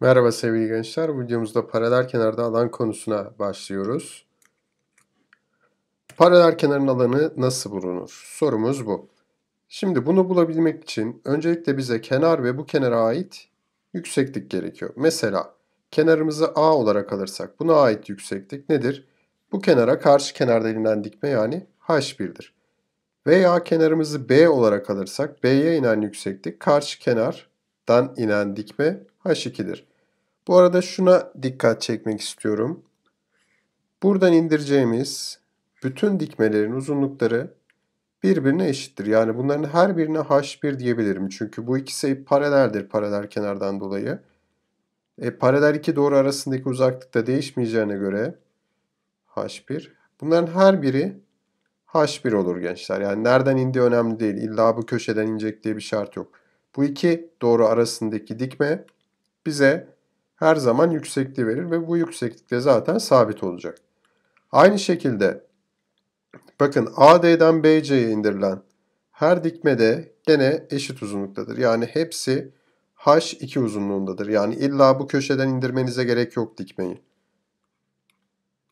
Merhaba sevgili gençler. Videomuzda paralel kenarda alan konusuna başlıyoruz. Paralel kenarın alanı nasıl bulunur? Sorumuz bu. Şimdi bunu bulabilmek için öncelikle bize kenar ve bu kenara ait yükseklik gerekiyor. Mesela kenarımızı A olarak alırsak buna ait yükseklik nedir? Bu kenara karşı kenarda inen dikme yani H1'dir. Veya kenarımızı B olarak alırsak B'ye inen yükseklik karşı kenardan inen dikme H2'dir. Bu arada şuna dikkat çekmek istiyorum. Buradan indireceğimiz bütün dikmelerin uzunlukları birbirine eşittir. Yani bunların her birine h1 diyebilirim. Çünkü bu ikisi paraleldir paralel kenardan dolayı. E, paralel iki doğru arasındaki uzaklık da değişmeyeceğine göre h1. Bunların her biri h1 olur gençler. Yani nereden indiği önemli değil. İlla bu köşeden inecek diye bir şart yok. Bu iki doğru arasındaki dikme bize her zaman yüksekliği verir ve bu yükseklikte zaten sabit olacak. Aynı şekilde bakın AD'den BC'ye indirilen her dikme de gene eşit uzunluktadır. Yani hepsi H2 uzunluğundadır. Yani illa bu köşeden indirmenize gerek yok dikmeyi.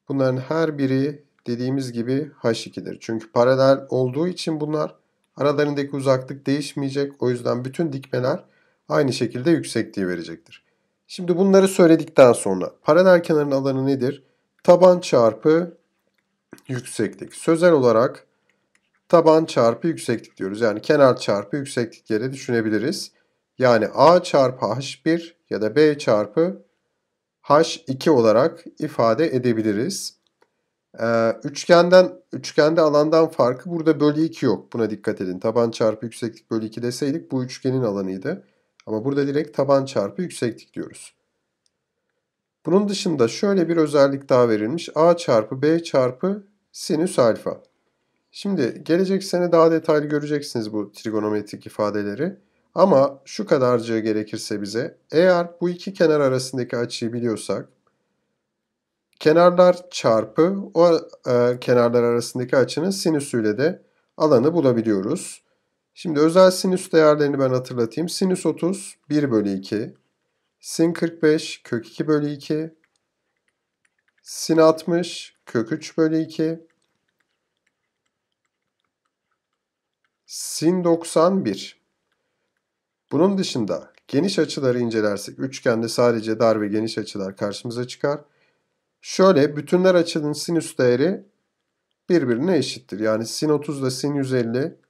Bunların her biri dediğimiz gibi H2'dir. Çünkü paralel olduğu için bunlar aralarındaki uzaklık değişmeyecek. O yüzden bütün dikmeler aynı şekilde yüksekliği verecektir. Şimdi bunları söyledikten sonra paralel kenarın alanı nedir? Taban çarpı yükseklik. Sözel olarak taban çarpı yükseklik diyoruz. Yani kenar çarpı yükseklik yere düşünebiliriz. Yani A çarpı H1 ya da B çarpı H2 olarak ifade edebiliriz. Ee, üçgenden, üçgende alandan farkı burada bölü 2 yok. Buna dikkat edin. Taban çarpı yükseklik bölü 2 deseydik bu üçgenin alanıydı. Ama burada direkt taban çarpı yükseklik diyoruz. Bunun dışında şöyle bir özellik daha verilmiş. A çarpı B çarpı sinüs alfa. Şimdi gelecek sene daha detaylı göreceksiniz bu trigonometrik ifadeleri. Ama şu kadarcığı gerekirse bize eğer bu iki kenar arasındaki açıyı biliyorsak kenarlar çarpı o e, kenarlar arasındaki açının sinüsüyle de alanı bulabiliyoruz. Şimdi özel sinüs değerlerini ben hatırlatayım. Sinüs 30 1 bölü 2. Sin 45 kök 2 bölü 2. Sin 60 kök 3 bölü 2. Sin 91. Bunun dışında geniş açıları incelersek üçgende sadece dar ve geniş açılar karşımıza çıkar. Şöyle bütünler açının sinüs değeri birbirine eşittir. Yani sin 30 ile sin 150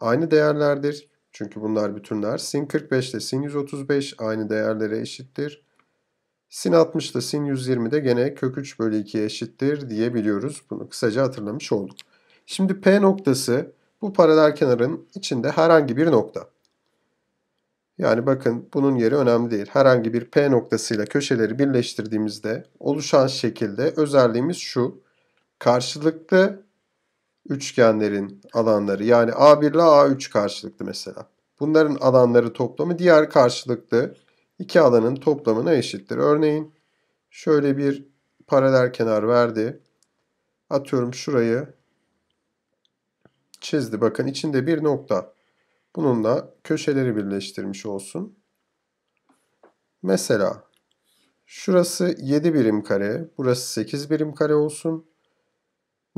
aynı değerlerdir. Çünkü bunlar bütünler. Sin 45 ile sin 135 aynı değerlere eşittir. Sin 60 ile sin 120 de gene kök 3 bölü 2'ye eşittir diyebiliyoruz. Bunu kısaca hatırlamış olduk. Şimdi P noktası bu paralel kenarın içinde herhangi bir nokta. Yani bakın bunun yeri önemli değil. Herhangi bir P noktasıyla köşeleri birleştirdiğimizde oluşan şekilde özelliğimiz şu. Karşılıklı üçgenlerin alanları yani A1 ile A3 karşılıklı mesela. Bunların alanları toplamı diğer karşılıklı iki alanın toplamına eşittir. Örneğin şöyle bir paralel kenar verdi. Atıyorum şurayı çizdi. Bakın içinde bir nokta. Bununla köşeleri birleştirmiş olsun. Mesela şurası 7 birim kare, burası 8 birim kare olsun.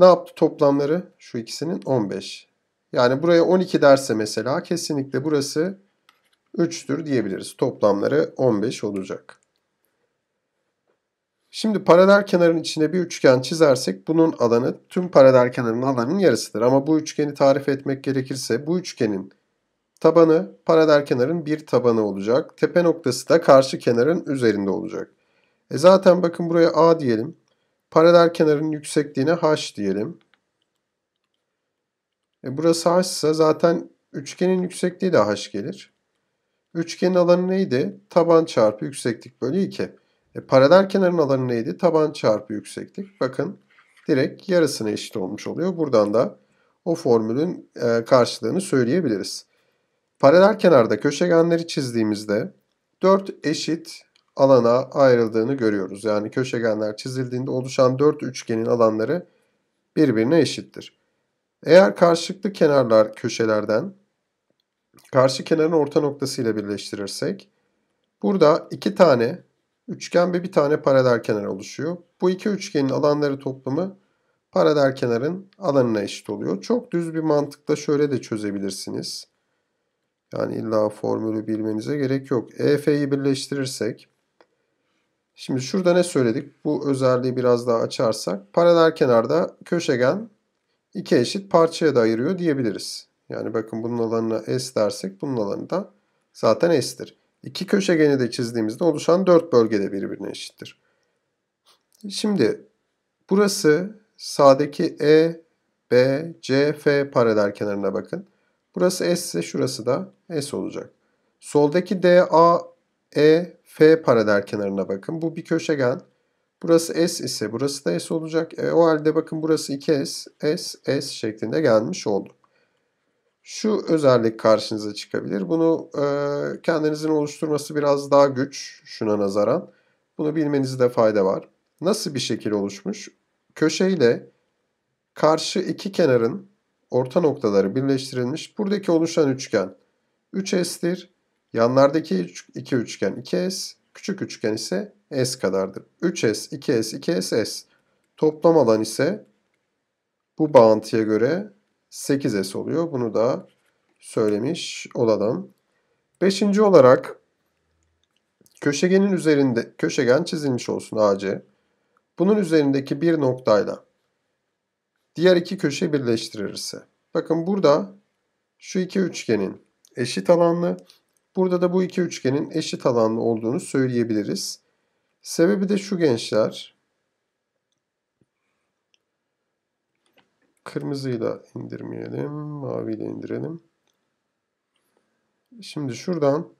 Ne yaptı toplamları? Şu ikisinin 15. Yani buraya 12 derse mesela kesinlikle burası 3'tür diyebiliriz. Toplamları 15 olacak. Şimdi paralel kenarın içine bir üçgen çizersek bunun alanı tüm paralel kenarın alanının yarısıdır. Ama bu üçgeni tarif etmek gerekirse bu üçgenin tabanı paralel kenarın bir tabanı olacak. Tepe noktası da karşı kenarın üzerinde olacak. E zaten bakın buraya A diyelim. Paralel kenarın yüksekliğine h diyelim. E burası h ise zaten üçgenin yüksekliği de h gelir. Üçgenin alanı neydi? Taban çarpı yükseklik bölü 2. E paralel kenarın alanı neydi? Taban çarpı yükseklik. Bakın direkt yarısına eşit olmuş oluyor. Buradan da o formülün e, karşılığını söyleyebiliriz. Paralel kenarda köşegenleri çizdiğimizde 4 eşit alana ayrıldığını görüyoruz. Yani köşegenler çizildiğinde oluşan dört üçgenin alanları birbirine eşittir. Eğer karşılıklı kenarlar köşelerden karşı kenarın orta noktası ile birleştirirsek burada iki tane üçgen ve bir tane paralel kenar oluşuyor. Bu iki üçgenin alanları toplamı paralel kenarın alanına eşit oluyor. Çok düz bir mantıkla şöyle de çözebilirsiniz. Yani illa formülü bilmenize gerek yok. EF'yi birleştirirsek Şimdi şurada ne söyledik? Bu özelliği biraz daha açarsak paralel kenarda köşegen iki eşit parçaya da ayırıyor diyebiliriz. Yani bakın bunun alanına S dersek bunun alanı da zaten S'tir. İki köşegeni de çizdiğimizde oluşan dört bölgede birbirine eşittir. Şimdi burası sağdaki E, B, C, F paralel kenarına bakın. Burası S ise şurası da S olacak. Soldaki D, A, E F paralel kenarına bakın. Bu bir köşegen. Burası S ise burası da S olacak. E, o halde bakın burası 2S, S, S şeklinde gelmiş oldu. Şu özellik karşınıza çıkabilir. Bunu e, kendinizin oluşturması biraz daha güç şuna nazaran. Bunu bilmenizde fayda var. Nasıl bir şekil oluşmuş? Köşe ile karşı iki kenarın orta noktaları birleştirilmiş. Buradaki oluşan üçgen 3S'tir. Yanlardaki iki üçgen 2S, küçük üçgen ise S kadardır. 3S, 2S, 2S, S. Toplam alan ise bu bağıntıya göre 8S oluyor. Bunu da söylemiş olalım. Beşinci olarak köşegenin üzerinde köşegen çizilmiş olsun AC. Bunun üzerindeki bir noktayla diğer iki köşe birleştirirse, Bakın burada şu iki üçgenin eşit alanlı Burada da bu iki üçgenin eşit alanlı olduğunu söyleyebiliriz. Sebebi de şu gençler. Kırmızıyla indirmeyelim. Maviyle indirelim. Şimdi şuradan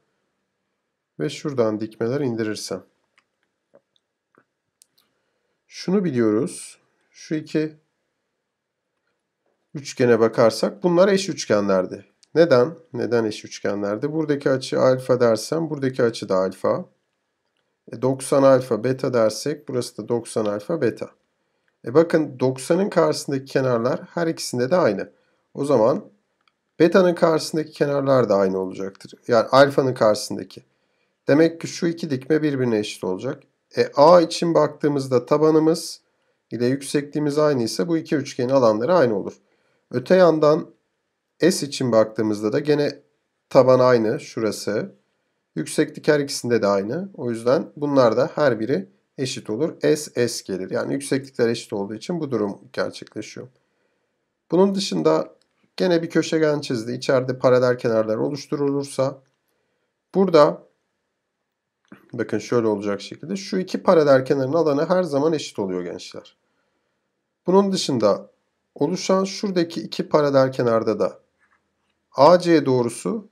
ve şuradan dikmeler indirirsem. Şunu biliyoruz. Şu iki üçgene bakarsak bunlar eş üçgenlerdi. Neden? Neden eş üçgenlerde? Buradaki açı alfa dersem buradaki açı da alfa. 90 e, alfa beta dersek burası da 90 alfa beta. E bakın 90'ın karşısındaki kenarlar her ikisinde de aynı. O zaman beta'nın karşısındaki kenarlar da aynı olacaktır. Yani alfanın karşısındaki. Demek ki şu iki dikme birbirine eşit olacak. E A için baktığımızda tabanımız ile yüksekliğimiz aynı ise bu iki üçgenin alanları aynı olur. Öte yandan S için baktığımızda da gene taban aynı şurası. Yükseklik her ikisinde de aynı. O yüzden bunlar da her biri eşit olur. S, S gelir. Yani yükseklikler eşit olduğu için bu durum gerçekleşiyor. Bunun dışında gene bir köşegen çizdi. İçeride paralel kenarlar oluşturulursa burada bakın şöyle olacak şekilde şu iki paralel kenarın alanı her zaman eşit oluyor gençler. Bunun dışında oluşan şuradaki iki paralel kenarda da AC doğrusu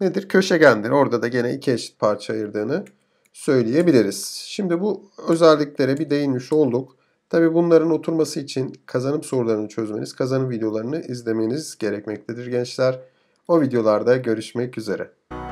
nedir? Köşegendir. Orada da gene iki eşit parça ayırdığını söyleyebiliriz. Şimdi bu özelliklere bir değinmiş olduk. Tabi bunların oturması için kazanım sorularını çözmeniz, kazanım videolarını izlemeniz gerekmektedir gençler. O videolarda görüşmek üzere.